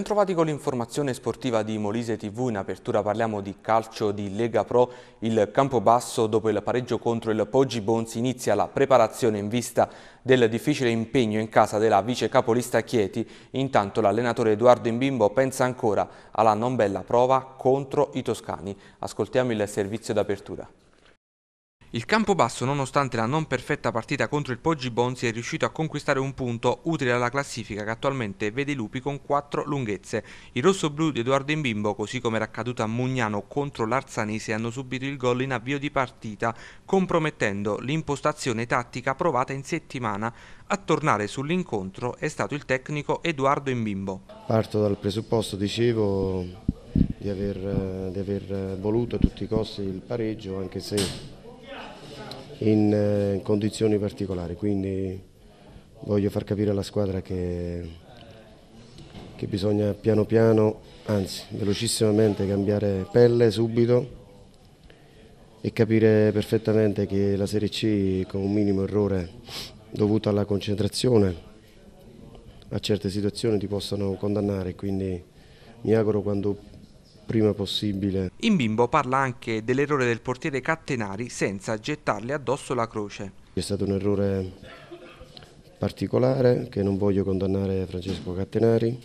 Bentrovati con l'informazione sportiva di Molise TV, in apertura parliamo di calcio di Lega Pro, il Campobasso dopo il pareggio contro il Poggi Bonzi inizia la preparazione in vista del difficile impegno in casa della vice capolista Chieti, intanto l'allenatore Edoardo Imbimbo pensa ancora alla non bella prova contro i toscani. Ascoltiamo il servizio d'apertura. Il Campobasso, nonostante la non perfetta partita contro il Poggi Bonzi, è riuscito a conquistare un punto utile alla classifica che attualmente vede i lupi con quattro lunghezze. I rossoblù di Edoardo Imbimbo, così come era accaduto a Mugnano contro l'Arzanese, hanno subito il gol in avvio di partita, compromettendo l'impostazione tattica provata in settimana. A tornare sull'incontro è stato il tecnico Edoardo Imbimbo. Parto dal presupposto, dicevo, di aver, eh, di aver voluto a tutti i costi il pareggio, anche se in eh, condizioni particolari, quindi voglio far capire alla squadra che, che bisogna piano piano, anzi velocissimamente cambiare pelle subito e capire perfettamente che la Serie C con un minimo errore dovuto alla concentrazione a certe situazioni ti possano condannare, quindi mi auguro quando prima possibile. In bimbo parla anche dell'errore del portiere Cattenari senza gettarle addosso la croce. È stato un errore particolare che non voglio condannare Francesco Cattenari,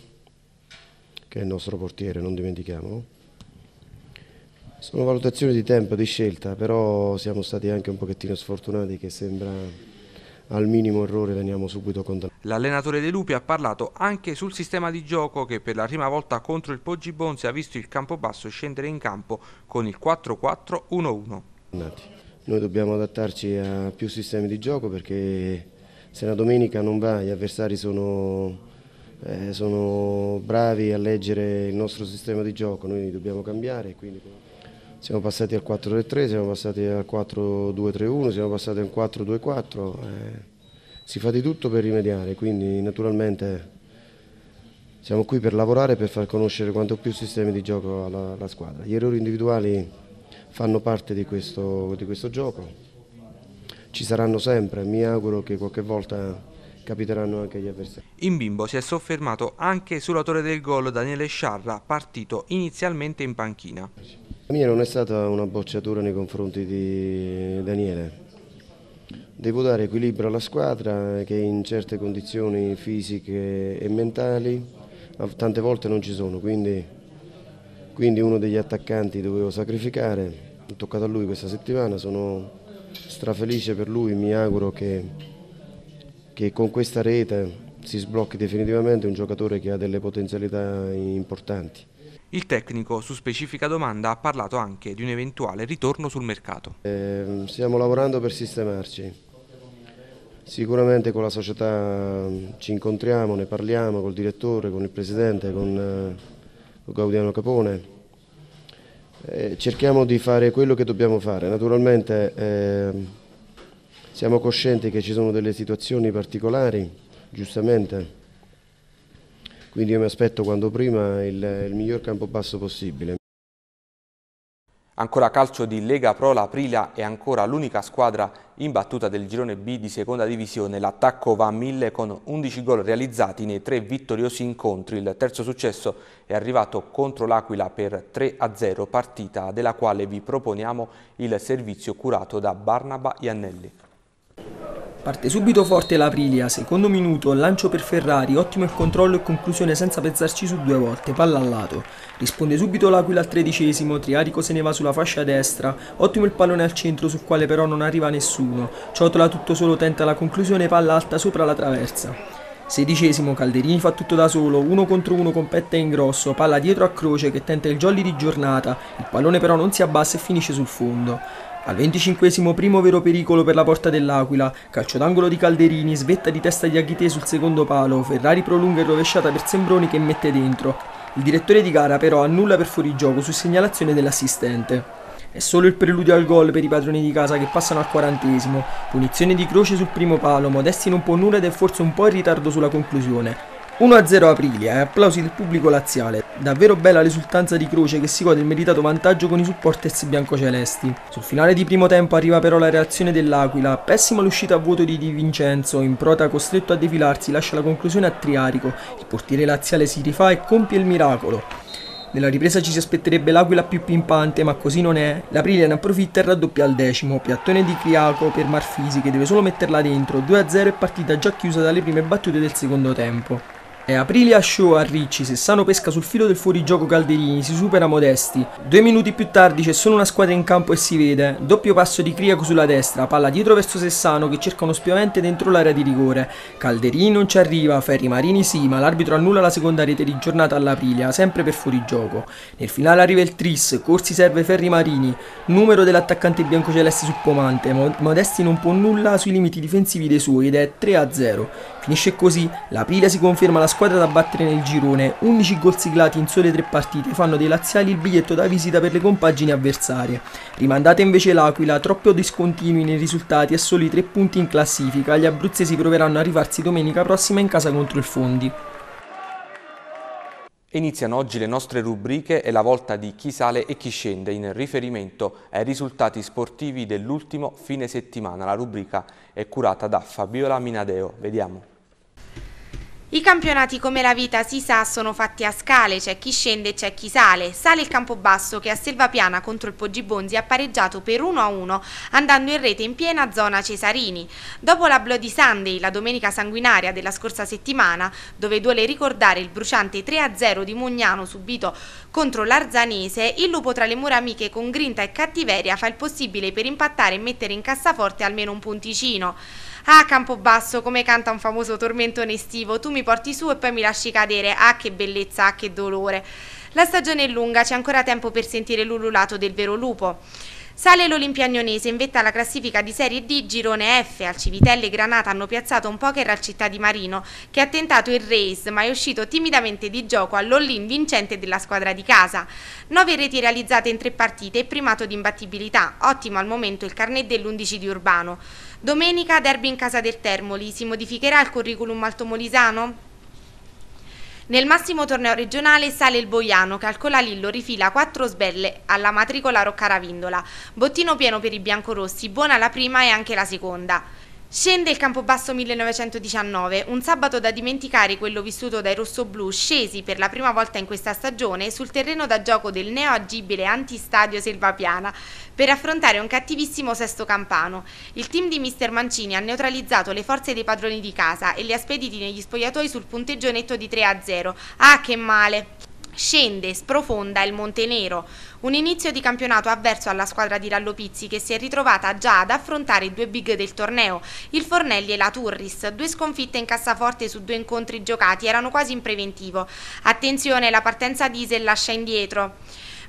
che è il nostro portiere, non dimentichiamo. Sono valutazioni di tempo, di scelta, però siamo stati anche un pochettino sfortunati che sembra al minimo errore veniamo subito condannati. L'allenatore De Lupi ha parlato anche sul sistema di gioco che per la prima volta contro il Poggibonsi ha visto il campo basso scendere in campo con il 4-4-1-1. Noi dobbiamo adattarci a più sistemi di gioco perché se la domenica non va gli avversari sono, eh, sono bravi a leggere il nostro sistema di gioco, noi dobbiamo cambiare. Quindi siamo passati al 4-3-3, siamo passati al 4-2-3-1, siamo passati al 4-2-4, eh, si fa di tutto per rimediare, quindi naturalmente siamo qui per lavorare e per far conoscere quanto più sistemi di gioco alla, alla squadra. Gli errori individuali fanno parte di questo, di questo gioco, ci saranno sempre, mi auguro che qualche volta capiteranno anche gli avversari. In bimbo si è soffermato anche sull'autore del gol Daniele Sciarra, partito inizialmente in panchina. La mia non è stata una bocciatura nei confronti di Daniele. Devo dare equilibrio alla squadra che in certe condizioni fisiche e mentali tante volte non ci sono, quindi, quindi uno degli attaccanti dovevo sacrificare. È toccato a lui questa settimana, sono strafelice per lui, mi auguro che, che con questa rete si sblocchi definitivamente un giocatore che ha delle potenzialità importanti. Il tecnico, su specifica domanda, ha parlato anche di un eventuale ritorno sul mercato. Eh, stiamo lavorando per sistemarci. Sicuramente con la società ci incontriamo, ne parliamo col direttore, con il presidente, con, eh, Gaudiano Capone. cerchiamo di fare quello che dobbiamo fare. Naturalmente eh, siamo coscienti che ci sono delle situazioni particolari, giustamente quindi io mi aspetto quanto prima il, il miglior basso possibile. Ancora calcio di Lega Pro, l'Aprilia è ancora l'unica squadra imbattuta del girone B di seconda divisione. L'attacco va a mille con 11 gol realizzati nei tre vittoriosi incontri. Il terzo successo è arrivato contro l'Aquila per 3-0, partita della quale vi proponiamo il servizio curato da Barnaba Iannelli. Parte subito forte l'Aprilia, secondo minuto, lancio per Ferrari, ottimo il controllo e conclusione senza pensarci su due volte, palla al lato. Risponde subito l'Aquila al tredicesimo, Triarico se ne va sulla fascia destra, ottimo il pallone al centro sul quale però non arriva nessuno. Ciotola tutto solo tenta la conclusione, palla alta sopra la traversa. Sedicesimo, Calderini fa tutto da solo, uno contro uno con Petta in grosso, palla dietro a Croce che tenta il jolly di giornata, il pallone però non si abbassa e finisce sul fondo. Al 25 primo vero pericolo per la porta dell'Aquila, calcio d'angolo di Calderini, svetta di testa di Aghite sul secondo palo, Ferrari prolunga e rovesciata per Sembroni che mette dentro. Il direttore di gara però annulla per fuorigioco su segnalazione dell'assistente. È solo il preludio al gol per i padroni di casa che passano al quarantesimo, punizione di croce sul primo palo, Modesti non può nulla ed è forse un po' in ritardo sulla conclusione. 1-0 Aprilia e eh? applausi del pubblico laziale. Davvero bella l'esultanza di Croce che si gode il meritato vantaggio con i supporters biancocelesti. Sul finale di primo tempo arriva però la reazione dell'Aquila, pessima l'uscita a vuoto di Di Vincenzo, in prota costretto a defilarsi lascia la conclusione a Triarico, il portiere laziale si rifà e compie il miracolo. Nella ripresa ci si aspetterebbe l'Aquila più pimpante, ma così non è. L'Aprilia ne approfitta e raddoppia al decimo. Piattone di Criaco per Marfisi che deve solo metterla dentro. 2-0 e partita già chiusa dalle prime battute del secondo tempo. È Aprilia Show a Ricci, Sessano pesca sul filo del fuorigioco Calderini, si supera Modesti. Due minuti più tardi c'è solo una squadra in campo e si vede. Doppio passo di Criaco sulla destra, palla dietro verso Sessano che cerca uno spiovente dentro l'area di rigore. Calderini non ci arriva, Ferri Marini sì, ma l'arbitro annulla la seconda rete di giornata all'Aprilia, sempre per fuorigioco. Nel finale arriva il tris, Corsi serve Ferri Marini, numero dell'attaccante biancoceleste su Pomante. Modesti non può nulla sui limiti difensivi dei suoi ed è 3-0. Finisce così, la Pila si conferma la squadra da battere nel girone, 11 gol siglati in sole tre partite fanno dei laziali il biglietto da visita per le compagini avversarie. Rimandata invece l'Aquila, troppo discontinui nei risultati e soli tre punti in classifica, gli abruzzesi proveranno a rifarsi domenica prossima in casa contro il Fondi. Iniziano oggi le nostre rubriche e la volta di chi sale e chi scende in riferimento ai risultati sportivi dell'ultimo fine settimana. La rubrica è curata da Fabiola Minadeo. Vediamo. I campionati come la vita si sa sono fatti a scale, c'è chi scende e c'è chi sale. Sale il Campobasso che a Selvapiana contro il Poggibonzi ha pareggiato per 1-1 andando in rete in piena zona Cesarini. Dopo la Bloody Sunday, la domenica sanguinaria della scorsa settimana, dove duole ricordare il bruciante 3-0 di Mugnano subito contro l'Arzanese, il lupo tra le mura amiche con grinta e cattiveria fa il possibile per impattare e mettere in cassaforte almeno un punticino. Ah, Campobasso, come canta un famoso tormentone estivo, tu mi porti su e poi mi lasci cadere. Ah, che bellezza, ah, che dolore. La stagione è lunga, c'è ancora tempo per sentire l'ululato del vero lupo. Sale l'Olimpia Agnonese in vetta alla classifica di Serie D Girone F. Al Civitelle e Granata hanno piazzato un poker al Città di Marino, che ha tentato il race ma è uscito timidamente di gioco all'all-in vincente della squadra di casa. Nove reti realizzate in tre partite e primato di imbattibilità. Ottimo al momento il carnet dell'11 di Urbano. Domenica derby in casa del Termoli, si modificherà il curriculum altomolisano? Nel massimo torneo regionale sale il Boiano che al Colalillo rifila quattro sbelle alla matricola Roccaravindola. Bottino pieno per i biancorossi, buona la prima e anche la seconda. Scende il Campobasso 1919, un sabato da dimenticare quello vissuto dai rossoblù scesi per la prima volta in questa stagione sul terreno da gioco del neoagibile antistadio Selvapiana per affrontare un cattivissimo sesto campano. Il team di Mister Mancini ha neutralizzato le forze dei padroni di casa e li ha spediti negli spogliatoi sul punteggio netto di 3-0. Ah, che male! Scende sprofonda il Montenero, un inizio di campionato avverso alla squadra di Lallopizzi che si è ritrovata già ad affrontare i due big del torneo, il Fornelli e la Turris, due sconfitte in cassaforte su due incontri giocati erano quasi in preventivo. Attenzione, la partenza diesel lascia indietro.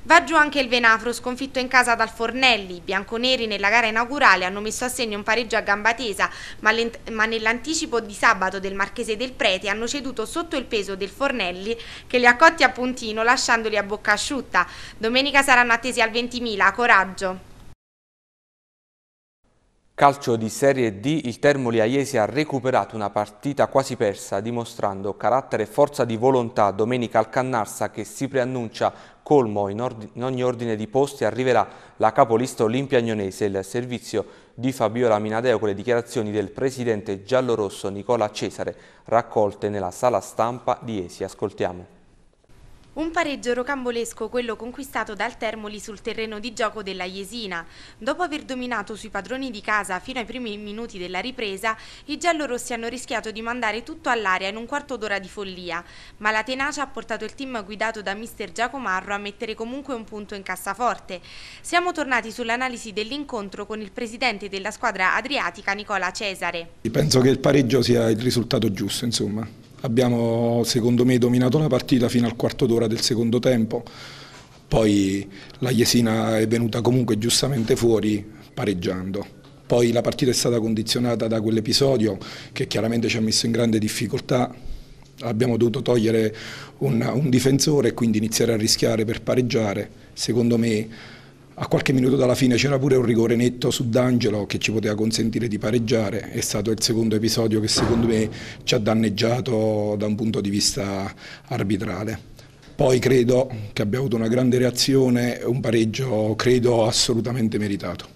Va giù anche il Venafro, sconfitto in casa dal Fornelli. I bianconeri nella gara inaugurale hanno messo a segno un pareggio a gamba tesa, ma, ma nell'anticipo di sabato del Marchese del Prete hanno ceduto sotto il peso del Fornelli che li ha cotti a puntino lasciandoli a bocca asciutta. Domenica saranno attesi al 20.000, coraggio! Calcio di Serie D, il Termoli Aiesi ha recuperato una partita quasi persa dimostrando carattere e forza di volontà domenica al Cannarsa che si preannuncia colmo in, ordine, in, ogni ordine di posti arriverà la capolista Olimpia Agnonese, il servizio di Fabiola Minadeo con le dichiarazioni del presidente giallorosso Nicola Cesare raccolte nella sala stampa di Esi. Ascoltiamo. Un pareggio rocambolesco quello conquistato dal Termoli sul terreno di gioco della Jesina. Dopo aver dominato sui padroni di casa fino ai primi minuti della ripresa, i giallorossi hanno rischiato di mandare tutto all'aria in un quarto d'ora di follia, ma la tenacia ha portato il team guidato da mister Giacomarro a mettere comunque un punto in cassaforte. Siamo tornati sull'analisi dell'incontro con il presidente della squadra adriatica Nicola Cesare. Penso che il pareggio sia il risultato giusto, insomma Abbiamo secondo me dominato la partita fino al quarto d'ora del secondo tempo, poi la Jesina è venuta comunque giustamente fuori pareggiando. Poi la partita è stata condizionata da quell'episodio che chiaramente ci ha messo in grande difficoltà. Abbiamo dovuto togliere un, un difensore e quindi iniziare a rischiare per pareggiare. Secondo me a qualche minuto dalla fine c'era pure un rigore netto su D'Angelo che ci poteva consentire di pareggiare, è stato il secondo episodio che secondo me ci ha danneggiato da un punto di vista arbitrale. Poi credo che abbia avuto una grande reazione, un pareggio credo assolutamente meritato.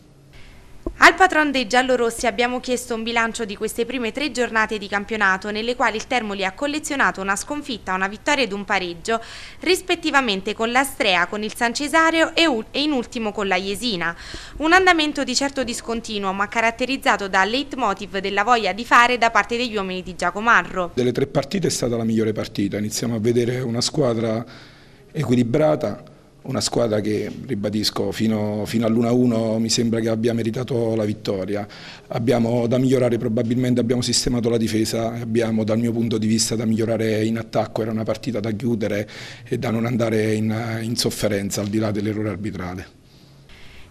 Al patron dei giallorossi abbiamo chiesto un bilancio di queste prime tre giornate di campionato nelle quali il Termoli ha collezionato una sconfitta, una vittoria ed un pareggio, rispettivamente con l'Astrea, con il San Cesario e, in ultimo con la Jesina. Un andamento di certo discontinuo ma caratterizzato dal leitmotiv della voglia di fare da parte degli uomini di Giacomarro. Delle tre partite è stata la migliore partita, iniziamo a vedere una squadra equilibrata, una squadra che, ribadisco, fino, fino all'1-1 mi sembra che abbia meritato la vittoria. Abbiamo da migliorare, probabilmente abbiamo sistemato la difesa, abbiamo dal mio punto di vista da migliorare in attacco, era una partita da chiudere e da non andare in, in sofferenza al di là dell'errore arbitrale.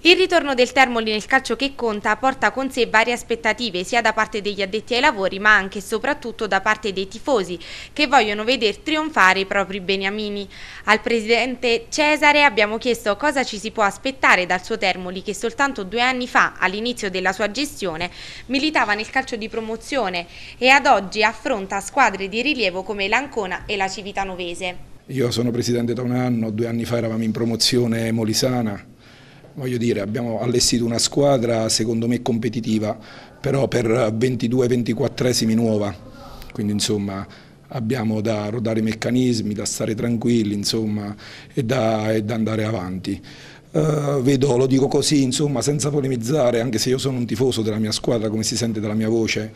Il ritorno del Termoli nel calcio che conta porta con sé varie aspettative sia da parte degli addetti ai lavori ma anche e soprattutto da parte dei tifosi che vogliono veder trionfare i propri beniamini. Al presidente Cesare abbiamo chiesto cosa ci si può aspettare dal suo Termoli che soltanto due anni fa all'inizio della sua gestione militava nel calcio di promozione e ad oggi affronta squadre di rilievo come l'Ancona e la Civitanovese. Io sono presidente da un anno, due anni fa eravamo in promozione molisana voglio dire, abbiamo allestito una squadra secondo me competitiva, però per 22-24 esimi nuova, quindi insomma abbiamo da rodare i meccanismi, da stare tranquilli insomma, e, da, e da andare avanti. Uh, vedo, lo dico così, insomma, senza polemizzare, anche se io sono un tifoso della mia squadra, come si sente dalla mia voce,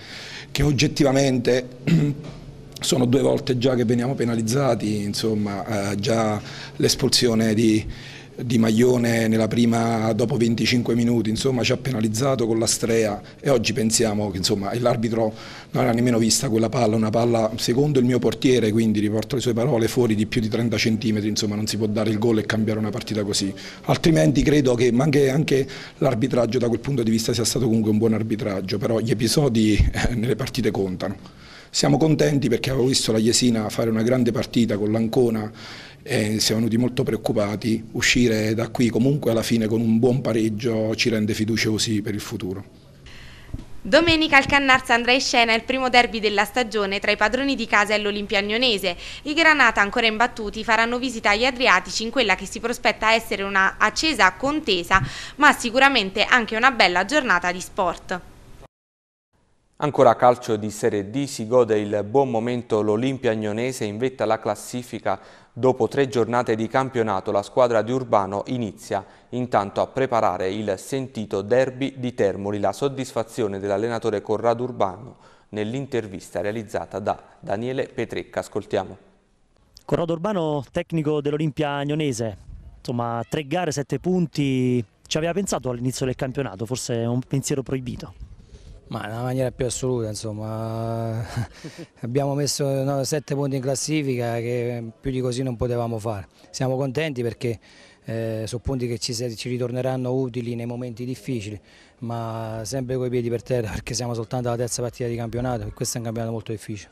che oggettivamente sono due volte già che veniamo penalizzati, insomma, uh, già l'espulsione di, di Maglione nella prima dopo 25 minuti insomma, ci ha penalizzato con la strea e oggi pensiamo che l'arbitro non era nemmeno vista quella palla, una palla secondo il mio portiere, quindi riporto le sue parole fuori di più di 30 centimetri, insomma, non si può dare il gol e cambiare una partita così, altrimenti credo che anche, anche l'arbitraggio da quel punto di vista sia stato comunque un buon arbitraggio, però gli episodi eh, nelle partite contano. Siamo contenti perché avevo visto la Jesina fare una grande partita con l'Ancona e siamo venuti molto preoccupati. Uscire da qui comunque alla fine con un buon pareggio ci rende fiduciosi per il futuro. Domenica al Cannarsa andrà in scena il primo derby della stagione tra i padroni di casa e l'Olimpia Agnonese. I Granata ancora imbattuti faranno visita agli Adriatici in quella che si prospetta essere una accesa contesa, ma sicuramente anche una bella giornata di sport. Ancora calcio di Serie D si gode il buon momento l'Olimpia Agnonese in vetta alla classifica. Dopo tre giornate di campionato la squadra di Urbano inizia intanto a preparare il sentito derby di Termoli. La soddisfazione dell'allenatore Corrado Urbano nell'intervista realizzata da Daniele Petrecca. Ascoltiamo. Corrado Urbano, tecnico dell'Olimpia Agnonese. Insomma, tre gare, sette punti. Ci aveva pensato all'inizio del campionato, forse è un pensiero proibito. Ma nella maniera più assoluta, insomma, abbiamo messo no, 7 punti in classifica che più di così non potevamo fare. Siamo contenti perché eh, sono punti che ci, ci, ritorneranno utili nei momenti difficili, ma sempre coi piedi per terra perché siamo soltanto alla terza partita di campionato e questo è un campionato molto difficile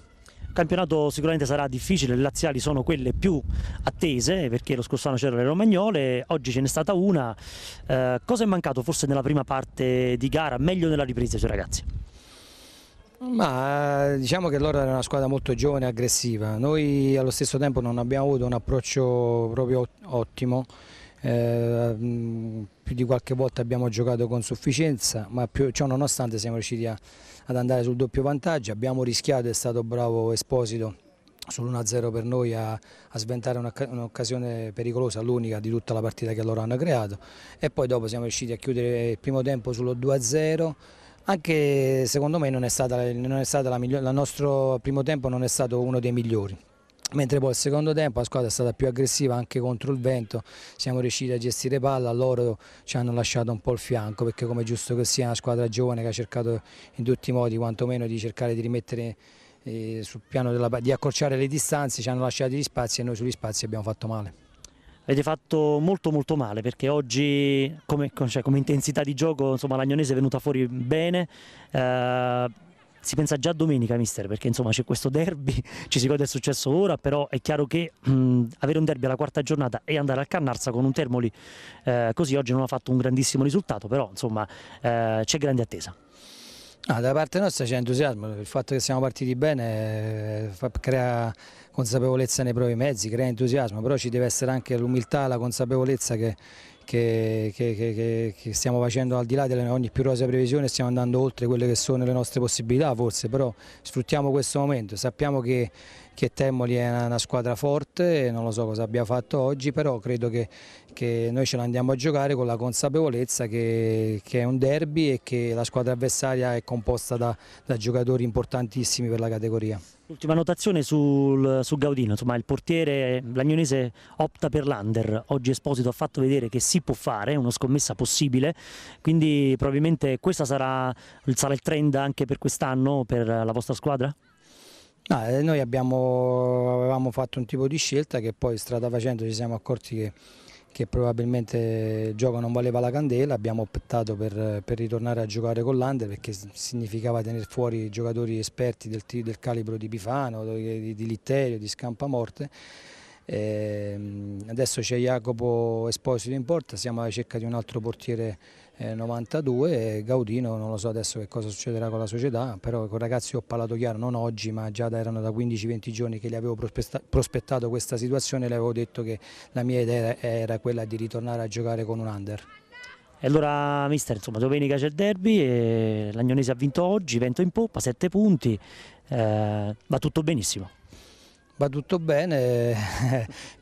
campionato sicuramente sarà difficile, le laziali sono quelle più attese perché lo scorso anno c'erano le romagnole, oggi ce n'è stata una. Eh, cosa è mancato forse nella prima parte di gara, meglio nella ripresa sui ragazzi? Ma eh, diciamo che loro erano una squadra molto giovane e aggressiva, noi allo stesso tempo non abbiamo avuto un approccio proprio ottimo, eh, più di qualche volta abbiamo giocato con sufficienza, ma più, ciò nonostante siamo riusciti a ad andare sul doppio vantaggio, abbiamo rischiato, è stato bravo Esposito sull'1-0 per noi a, a sventare un'occasione pericolosa, l'unica di tutta la partita che loro hanno creato e poi dopo siamo riusciti a chiudere il primo tempo sullo 2-0 anche secondo me non è stata, non è stata la migliore, il nostro primo tempo non è stato uno dei migliori mentre poi al secondo tempo la squadra è stata più aggressiva anche contro il vento, siamo riusciti a gestire palla, loro ci hanno lasciato un po' il fianco perché come giusto che sia una squadra giovane che ha cercato in tutti i modi quantomeno di cercare di rimettere eh, sul piano della, di accorciare le distanze, ci hanno lasciato gli spazi e noi sugli spazi abbiamo fatto male. Avete fatto molto molto male perché oggi come, cioè, come intensità di gioco insomma, l'Agnonese è venuta fuori bene, eh, si pensa già a domenica, mister, perché insomma c'è questo derby, ci si gode il successo ora, però è chiaro che mh, mm, avere un derby alla quarta giornata e andare al Cannarsa con un Termoli eh, così oggi non ha fatto un grandissimo risultato, però insomma eh, c'è grande attesa. Ah, da parte nostra c'è entusiasmo, il fatto che siamo partiti bene eh, fa, crea consapevolezza nei propri mezzi, crea entusiasmo, però ci deve essere anche l'umiltà, la consapevolezza che che, che, che, che, stiamo facendo al di là di ogni più rosa previsione, stiamo andando oltre quelle che sono le nostre possibilità forse, però sfruttiamo questo momento, sappiamo che che Temoli è una squadra forte, non lo so cosa abbia fatto oggi, però credo che, che noi ce l'andiamo a giocare con la consapevolezza che, che, è un derby e che la squadra avversaria è composta da, da giocatori importantissimi per la categoria. Ultima notazione sul, su Gaudino, insomma il portiere l'Agnonese opta per l'under, oggi Esposito ha fatto vedere che si può fare, è una scommessa possibile, quindi probabilmente questo sarà, sarà il trend anche per quest'anno, per la vostra squadra? No, eh, noi abbiamo, avevamo fatto un tipo di scelta che poi strada facendo ci siamo accorti che, che probabilmente il gioco non valeva la candela, abbiamo optato per, per ritornare a giocare con l'Under perché significava tenere fuori giocatori esperti del, del calibro di Pifano, di, di Litterio, di Scampamorte e ehm, adesso c'è Jacopo Esposito in porta, siamo alla ricerca di un altro portiere 92 eh, e Gaudino non lo so adesso che cosa succederà con la società, però con ragazzi ho parlato chiaro, non oggi ma già da, erano da 15-20 giorni che gli avevo prospettato questa situazione e gli avevo detto che la mia idea era quella di ritornare a giocare con un under. E allora mister, insomma, domenica c'è il derby, e l'Agnonese ha vinto oggi, vento in poppa, 7 punti, eh, va tutto benissimo. Va tutto bene,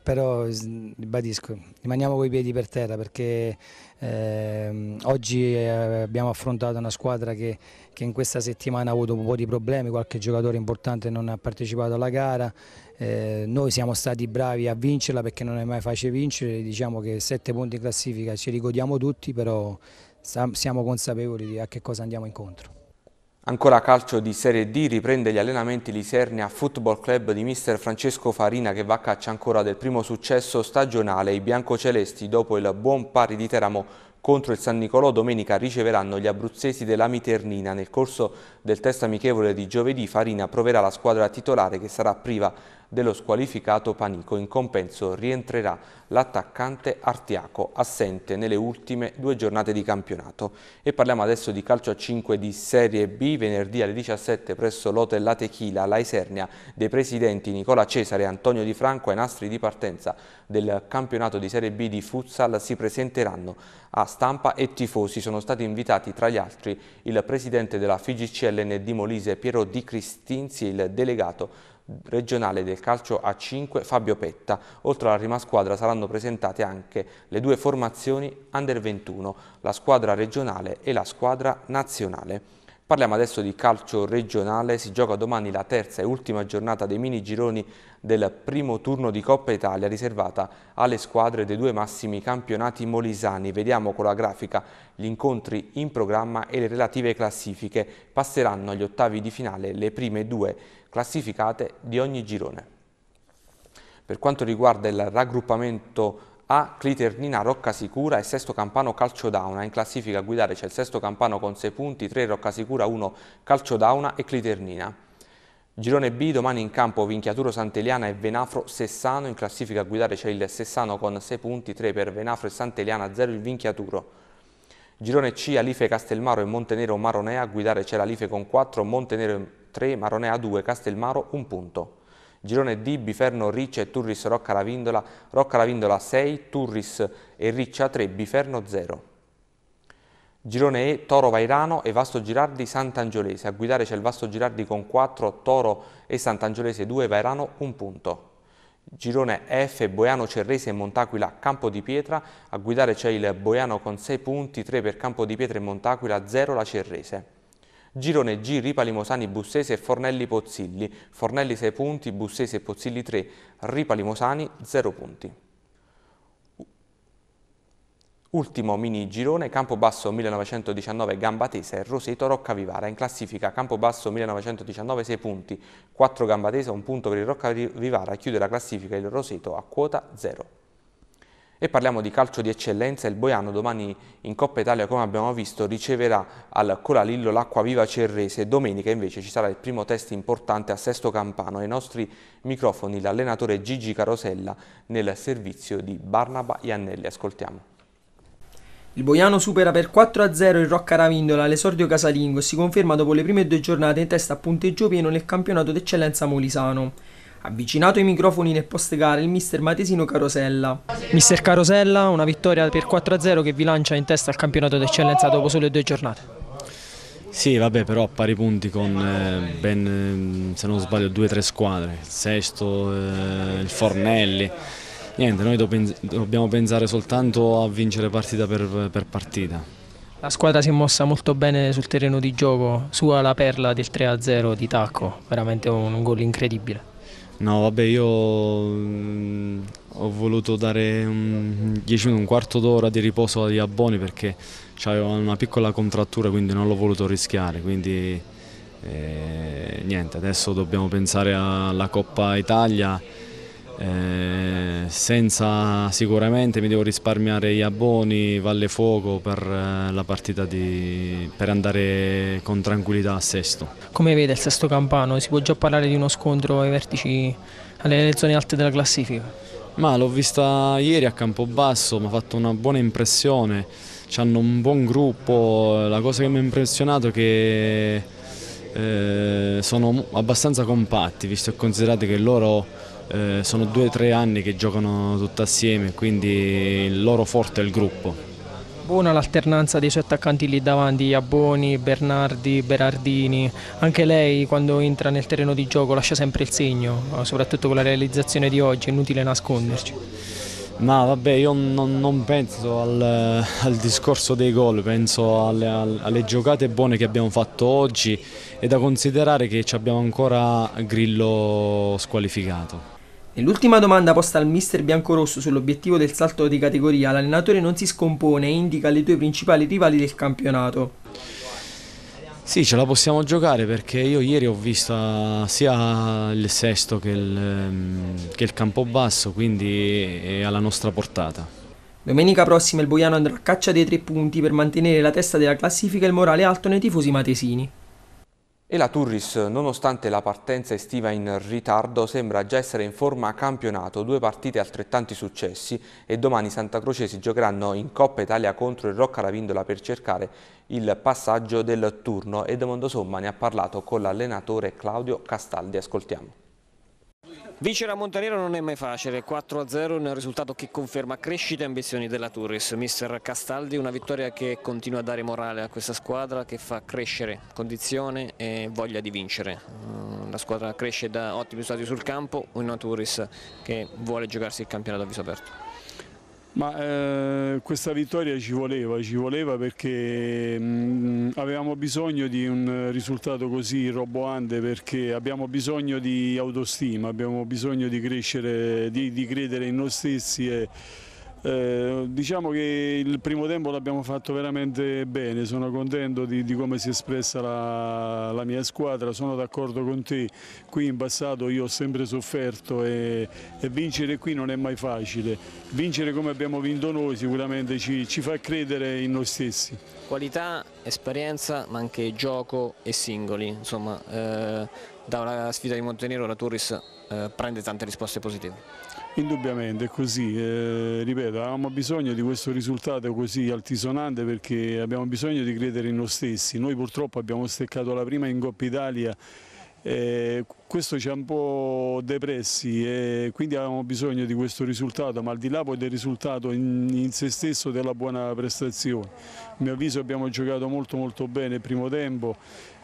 però ribadisco, rimaniamo coi piedi per terra perché ehm, eh, oggi abbiamo affrontato una squadra che, che, in questa settimana ha avuto un po' di problemi, qualche giocatore importante non ha partecipato alla gara, eh, noi siamo stati bravi a vincerla perché non è mai facile vincere, diciamo che sette punti in classifica ci li tutti, però siamo consapevoli di a che cosa andiamo incontro. Ancora calcio di Serie D riprende gli allenamenti Lisernia Football Club di mister Francesco Farina che va a caccia ancora del primo successo stagionale. I biancocelesti dopo il buon pari di Teramo contro il San Nicolò domenica riceveranno gli abruzzesi della Miternina. Nel corso del test amichevole di giovedì Farina proverà la squadra titolare che sarà priva dello squalificato Panico. In compenso rientrerà l'attaccante Artiaco, assente nelle ultime due giornate di campionato. E parliamo adesso di calcio a 5 di Serie B. Venerdì alle 17 presso l'Hotel La Tequila, la Isernia dei presidenti Nicola Cesare e Antonio Di Franco ai nastri di partenza del campionato di Serie B di Futsal si presenteranno a stampa e tifosi. Sono stati invitati tra gli altri il presidente della FIGCLN di Molise Piero Di Cristinzi e il delegato regionale del calcio A5 Fabio Petta. Oltre alla prima squadra saranno presentate anche le due formazioni Under 21, la squadra regionale e la squadra nazionale. Parliamo adesso di calcio regionale, si gioca domani la terza e ultima giornata dei mini gironi del primo turno di Coppa Italia riservata alle squadre dei due massimi campionati molisani. Vediamo con la grafica gli incontri in programma e le relative classifiche. Passeranno agli ottavi di finale le prime due classificate di ogni girone. Per quanto riguarda il raggruppamento a. Cliternina Roccasicura e Sesto Campano Calcio Dauna. In classifica a guidare c'è il Sesto Campano con 6 punti, 3 Roccasicura, 1 Calcio Dauna e Cliternina. Girone B, domani in campo Vinchiaturo Santeliana e Venafro Sessano, in classifica a guidare c'è il Sessano con 6 punti, 3 per Venafro e Santeliana, 0 il Vinchiaturo. Girone C, Alife Castelmaro e Montenero Maronea, a guidare c'è l'Alife con 4, Montenero 3, Maronea 2, Castelmaro 1 punto. Girone D, Biferno, Riccia e Turris, Rocca la Vindola, Rocca la Vindola 6, Turris e Riccia 3, Biferno 0. Girone E, Toro Vairano e Vasto Girardi Sant'Angiolese. A guidare c'è il Vasto Girardi con 4, Toro e Sant'Angiolese 2, Vairano 1 punto. Girone F, Boiano Cerrese e Montaquila Campo di Pietra. A guidare c'è il Boiano con 6 punti, 3 per Campo di Pietra e Montaquila, 0 la Cerrese. Girone G, Ripa Limosani, Bussese e Fornelli Pozzilli, Fornelli 6 punti, Bussese e Pozzilli 3, Ripa Limosani 0 punti. Ultimo mini girone Campobasso 1919 Gambatese, e Roseto Roccavivara. In classifica Campobasso 1919 6 punti, 4 Gambatesa, 1 punto per il Roccavivara. Chiude la classifica il Roseto a quota 0. E parliamo di calcio di eccellenza, il Boiano domani in Coppa Italia come abbiamo visto riceverà al Colalillo l'Acquaviva Cerrese, domenica invece ci sarà il primo test importante a Sesto Campano, ai nostri microfoni l'allenatore Gigi Carosella nel servizio di Barnaba Iannelli, ascoltiamo. Il Boiano supera per 4-0 il Rocca Ravindola all'esordio casalingo e si conferma dopo le prime due giornate in testa a punteggio pieno nel campionato d'eccellenza molisano. Avvicinato ai microfoni nel post gara il mister Matesino Carosella. Mister Carosella, una vittoria per 4-0 che vi lancia in testa al campionato d'eccellenza dopo solo due giornate. Sì, vabbè, però a pari punti con eh, ben, eh, se non sbaglio, due o tre squadre, il Sesto, eh, il Fornelli. Niente, noi dobbiamo pensare soltanto a vincere partita per, per partita. La squadra si è mossa molto bene sul terreno di gioco, sua la perla del 3-0 di tacco, veramente un gol incredibile. No, vabbè, io mm, ho voluto dare mm, un, 10 un quarto d'ora di riposo agli abboni perché aveva una piccola contrattura, quindi non l'ho voluto rischiare. Quindi eh, niente, adesso dobbiamo pensare alla Coppa Italia eh, senza sicuramente mi devo risparmiare gli abboni, Valle Fuoco per eh, la partita di, per andare con tranquillità a Sesto. Come vede il Sesto Campano? Si può già parlare di uno scontro ai vertici, alle zone alte della classifica? Ma l'ho vista ieri a Campobasso, mi ha fatto una buona impressione, C hanno un buon gruppo, la cosa che mi ha impressionato è che eh, sono abbastanza compatti, visto e considerate che loro eh, sono due o tre anni che giocano tutti assieme, quindi il loro forte è il gruppo. Buona l'alternanza dei suoi attaccanti lì davanti, Abboni, Bernardi, Berardini. Anche lei quando entra nel terreno di gioco lascia sempre il segno, eh, soprattutto con la realizzazione di oggi, è inutile nasconderci. Ma vabbè, io non, non penso al, al, discorso dei gol, penso alle, alle, giocate buone che abbiamo fatto oggi e da considerare che abbiamo ancora Grillo squalificato. Nell'ultima domanda posta al mister biancorosso sull'obiettivo del salto di categoria, l'allenatore non si scompone e indica le due principali rivali del campionato. Sì, ce la possiamo giocare perché io ieri ho visto uh, sia il sesto che il, um, che il Campobasso, quindi è alla nostra portata. Domenica prossima il Boiano andrà a caccia dei tre punti per mantenere la testa della classifica e il morale alto nei tifosi matesini. E la Turris, nonostante la partenza estiva in ritardo, sembra già essere in forma campionato, due partite altrettanti successi e domani i si giocheranno in Coppa Italia contro il Rocca Ravindola per cercare il passaggio del turno. Edmondo Somma ne ha parlato con l'allenatore Claudio Castaldi, ascoltiamo. Vincere a Montanero non è mai facile, 4-0 un risultato che conferma crescita e ambizioni della Turris. Mister Castaldi una vittoria che continua a dare morale a questa squadra che fa crescere condizione e voglia di vincere. Mm, la squadra cresce da ottimi risultati sul campo, una Turris che vuole giocarsi il campionato a viso aperto. Ma eh, questa vittoria ci voleva, ci voleva perché mh, mm, avevamo bisogno di un risultato così roboante perché abbiamo bisogno di autostima, abbiamo bisogno di, crescere, di, di credere in noi stessi e, eh, diciamo che il primo tempo l'abbiamo fatto veramente bene, sono contento di, di come si è espressa la, la mia squadra, sono d'accordo con te, qui in passato io ho sempre sofferto e, e, vincere qui non è mai facile, vincere come abbiamo vinto noi sicuramente ci, ci fa credere in noi stessi. Qualità, esperienza ma anche gioco e singoli, insomma eh, da sfida di Montenero la Turris eh, prende tante risposte positive. Indubbiamente è così, eh, ripeto, avevamo bisogno di questo risultato così altisonante perché abbiamo bisogno di credere in noi stessi, noi purtroppo abbiamo steccato la prima in Coppa Italia eh, questo ci ha un po' depressi e quindi avevamo bisogno di questo risultato, ma al di là poi del risultato in, in se stesso della buona prestazione. A mio avviso abbiamo giocato molto molto bene il primo tempo,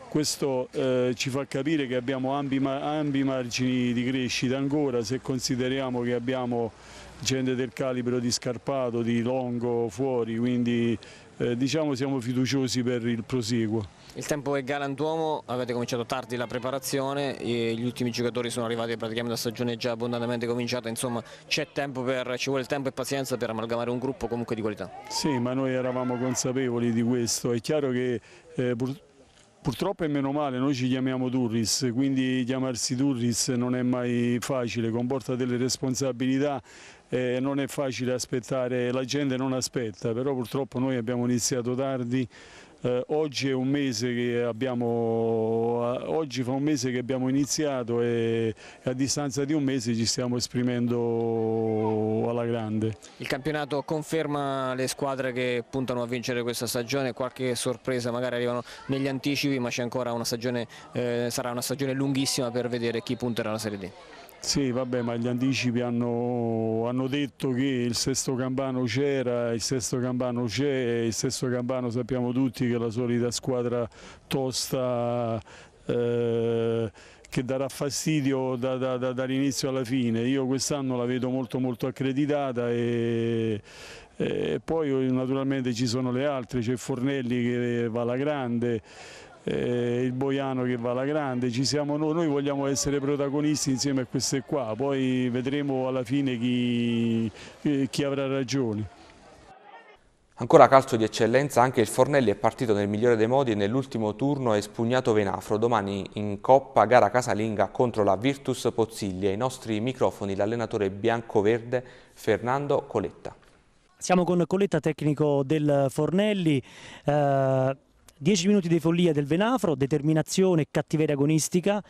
questo eh, ci fa capire che abbiamo ambi, ambi margini di crescita ancora se consideriamo che abbiamo gente del calibro di Scarpato, di Longo fuori, quindi eh, diciamo siamo fiduciosi per il proseguo. Il tempo è galantuomo, avete cominciato tardi la preparazione, e gli ultimi giocatori sono arrivati praticamente la stagione già abbondantemente cominciata, insomma per, ci vuole tempo e pazienza per amalgamare un gruppo comunque di qualità. Sì, ma noi eravamo consapevoli di questo, è chiaro che eh, purtroppo Purtroppo è meno male, noi ci chiamiamo Turris, quindi chiamarsi Turris non è mai facile, comporta delle responsabilità, eh, non è facile aspettare, la gente non aspetta, però purtroppo noi abbiamo iniziato tardi, eh, oggi, abbiamo, eh, oggi fa un mese che abbiamo iniziato e a distanza di un mese ci stiamo esprimendo alla grande. Il campionato conferma le squadre che puntano a vincere questa stagione, qualche sorpresa magari arrivano negli anticipi ma c'è ancora una stagione, eh, sarà una stagione lunghissima per vedere chi punterà la Serie D. Sì, vabbè, ma gli anticipi hanno, hanno detto che il sesto campano c'era, il sesto campano c'è, il sesto campano sappiamo tutti che è la solita squadra tosta eh, che darà fastidio da, da, da, dall'inizio alla fine. Io quest'anno la vedo molto molto accreditata e, e poi naturalmente ci sono le altre, c'è Fornelli che va alla grande eh, il Boiano che va alla grande, ci siamo noi, noi vogliamo essere protagonisti insieme a queste qua, poi vedremo alla fine chi, chi avrà ragione. Ancora calcio di eccellenza, anche il Fornelli è partito nel migliore dei modi e nell'ultimo turno è spugnato Venafro. Domani in Coppa gara casalinga contro la Virtus Pozzilli. I nostri microfoni l'allenatore bianco-verde Fernando Coletta. Siamo con Coletta, tecnico del Fornelli. Eh 10 minuti di follia del Venafro, determinazione e cattiveria agonistica,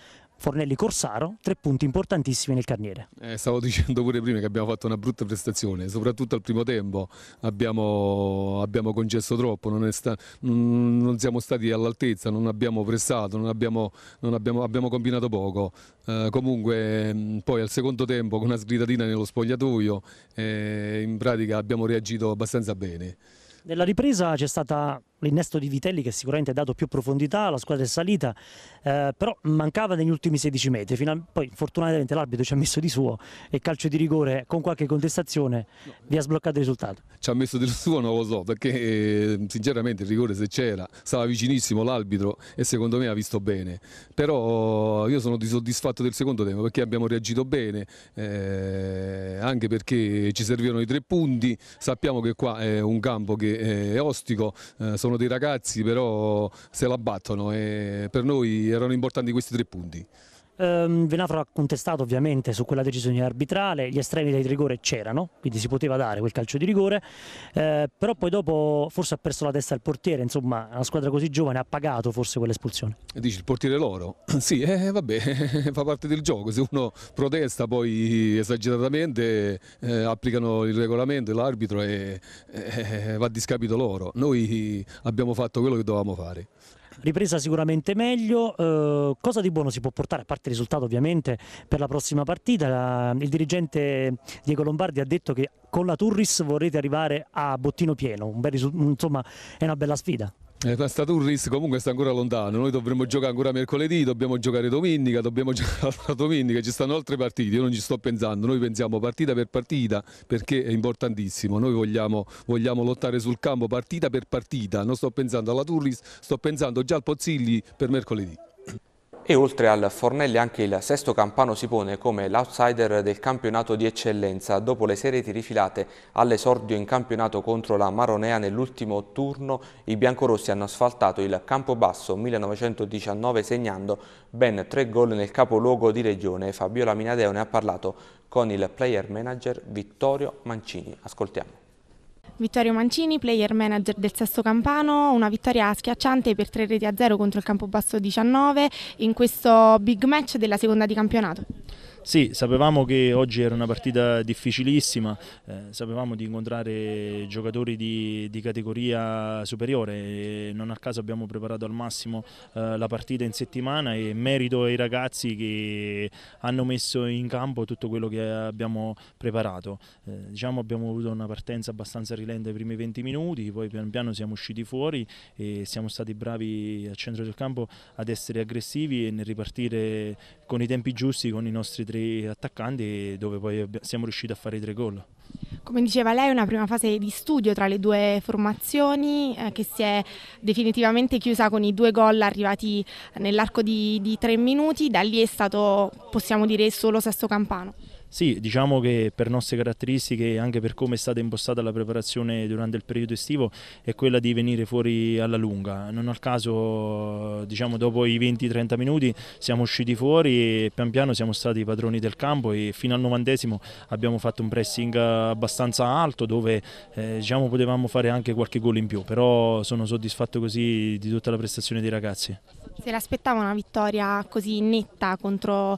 Fornelli Corsaro, tre punti importantissimi nel carniere. Eh, stavo dicendo pure prima che abbiamo fatto una brutta prestazione, soprattutto al primo tempo abbiamo, abbiamo concesso troppo, non, sta, non, siamo stati all'altezza, non abbiamo pressato, non abbiamo, non abbiamo, abbiamo combinato poco. Eh, comunque mm, poi al secondo tempo con una sgridatina nello spogliatoio eh, in pratica abbiamo reagito abbastanza bene. Nella ripresa c'è stata l'innesto di Vitelli che sicuramente ha dato più profondità, la squadra è salita, eh, però mancava negli ultimi 16 metri, a, poi fortunatamente l'arbitro ci ha messo di suo e calcio di rigore con qualche contestazione no. vi ha sbloccato il risultato. Ci ha messo di suo non lo so, perché eh, sinceramente il rigore se c'era, stava vicinissimo l'arbitro e secondo me ha visto bene, però io sono dissoddisfatto del secondo tempo perché abbiamo reagito bene, eh, anche perché ci servivano i tre punti, sappiamo che qua è un campo che è ostico, eh, sono dei ragazzi, però se la battono e per noi erano importanti questi tre punti. Ehm, Venato ha contestato ovviamente su quella decisione arbitrale, gli estremi del rigore c'erano, quindi si poteva dare quel calcio di rigore, eh, però poi dopo forse ha perso la testa il portiere, insomma una squadra così giovane ha pagato forse quell'espulsione. E dici il portiere loro? Sì, eh, eh vabbè, fa parte del gioco, se uno protesta poi esageratamente eh, applicano il regolamento, l'arbitro e eh, eh, va a discapito loro. Noi abbiamo fatto quello che dovevamo fare ripresa sicuramente meglio. Eh, cosa di buono si può portare, a parte il risultato ovviamente, per la prossima partita? Il dirigente Diego Lombardi ha detto che con la Turris vorrete arrivare a bottino pieno, un bel, insomma è una bella sfida. La eh, Staturris comunque sta ancora lontano, noi dovremmo giocare ancora mercoledì, dobbiamo giocare domenica, dobbiamo giocare domenica, ci stanno altre partite, io non ci sto pensando, noi pensiamo partita per partita perché è importantissimo, noi vogliamo, vogliamo lottare sul campo partita per partita, non sto pensando alla Turris, sto pensando già al Pozzilli per mercoledì. E oltre al Fornelli anche il sesto campano si pone come l'outsider del campionato di eccellenza dopo le serie rifilate all'esordio in campionato contro la Maronea nell'ultimo turno i biancorossi hanno asfaltato il Campobasso 1919 segnando ben tre gol nel capoluogo di regione Fabiola Minadeo ne ha parlato con il player manager Vittorio Mancini. Ascoltiamo. Vittorio Mancini, player manager del Sesto Campano, una vittoria schiacciante per 3 reti a 0 contro il Campobasso 19 in questo big match della seconda di campionato. Sì, sapevamo che oggi era una partita difficilissima, eh, sapevamo di incontrare giocatori di, di categoria superiore, non a caso abbiamo preparato al massimo eh, la partita in settimana e merito ai ragazzi che hanno messo in campo tutto quello che abbiamo preparato. Eh, diciamo abbiamo avuto una partenza abbastanza rilente i primi 20 minuti, poi pian piano siamo usciti fuori e siamo stati bravi al centro del campo ad essere aggressivi e nel ripartire con i tempi giusti con i nostri tre attaccanti dove poi siamo riusciti a fare i tre gol. Come diceva lei, una prima fase di studio tra le due formazioni eh, che si è definitivamente chiusa con i due gol arrivati nell'arco di, di tre minuti, da lì è stato, possiamo dire, solo sesto campano. Sì, diciamo che per nostre caratteristiche e anche per come è stata impostata la preparazione durante il periodo estivo è quella di venire fuori alla lunga. Non al caso, diciamo, dopo i 20-30 minuti siamo usciti fuori e pian piano siamo stati i padroni del campo e fino al novantesimo abbiamo fatto un pressing abbastanza alto dove eh, diciamo, potevamo fare anche qualche gol in più, però sono soddisfatto così di tutta la prestazione dei ragazzi. Se l'aspettava una vittoria così netta contro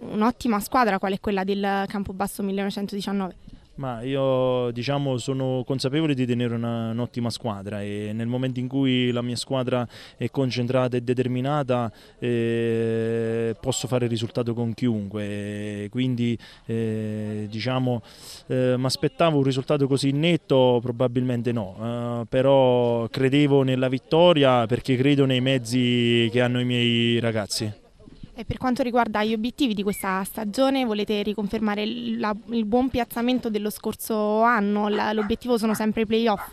un'ottima squadra qual è quella del Campobasso 1919? Ma io diciamo, sono consapevole di tenere un'ottima squadra e nel momento in cui la mia squadra è concentrata e determinata eh, posso fare risultato con chiunque. Quindi eh, diciamo, eh, mi aspettavo un risultato così netto, probabilmente no, eh, però credevo nella vittoria perché credo nei mezzi che hanno i miei ragazzi. E per quanto riguarda gli obiettivi di questa stagione, volete riconfermare il, la, il buon piazzamento dello scorso anno? La, l'obiettivo sono sempre i playoff?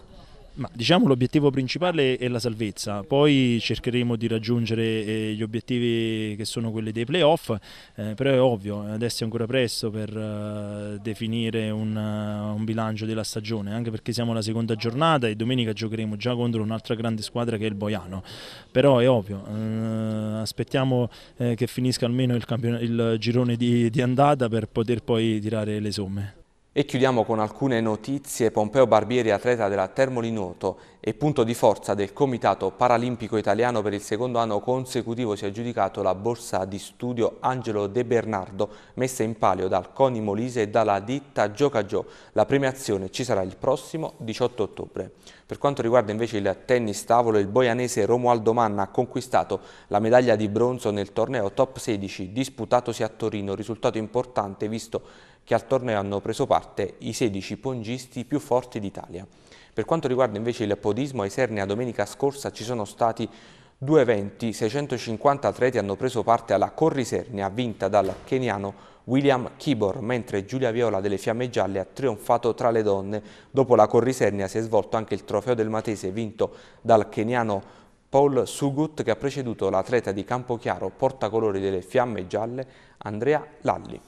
Ma diciamo l'obiettivo principale è la salvezza, poi cercheremo di raggiungere eh, gli obiettivi che sono quelli dei playoff, eh, però è ovvio, adesso è ancora presto per eh, definire un, un, bilancio della stagione, anche perché siamo alla seconda giornata e domenica giocheremo già contro un'altra grande squadra che è il Boiano, però è ovvio, eh, aspettiamo che finisca almeno il, il girone di, di andata per poter poi tirare le somme. E chiudiamo con alcune notizie. Pompeo Barbieri, atleta della Termolinoto e punto di forza del Comitato Paralimpico Italiano per il secondo anno consecutivo si è aggiudicato la borsa di studio Angelo De Bernardo messa in palio dal Coni Molise e dalla ditta Gioca Gio. La premiazione ci sarà il prossimo 18 ottobre. Per quanto riguarda invece il tennis tavolo, il boianese Romualdo Manna ha conquistato la medaglia di bronzo nel torneo Top 16 disputatosi a Torino, risultato importante visto che al torneo hanno preso parte i 16 pongisti più forti d'Italia. Per quanto riguarda invece il podismo, a Isernia domenica scorsa ci sono stati due eventi, 650 atleti hanno preso parte alla Corrisernia vinta dal keniano William Kibor, mentre Giulia Viola delle Fiamme Gialle ha trionfato tra le donne. Dopo la Corrisernia si è svolto anche il trofeo del Matese vinto dal keniano Paul Sugut che ha preceduto l'atleta di Campochiaro portacolori delle Fiamme Gialle Andrea Lalli.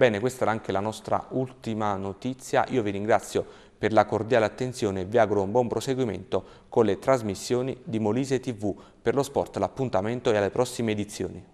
Bene, questa era anche la nostra ultima notizia. Io vi ringrazio per la cordiale attenzione e vi auguro un buon proseguimento con le trasmissioni di Molise TV per lo sport, l'appuntamento e alle prossime edizioni.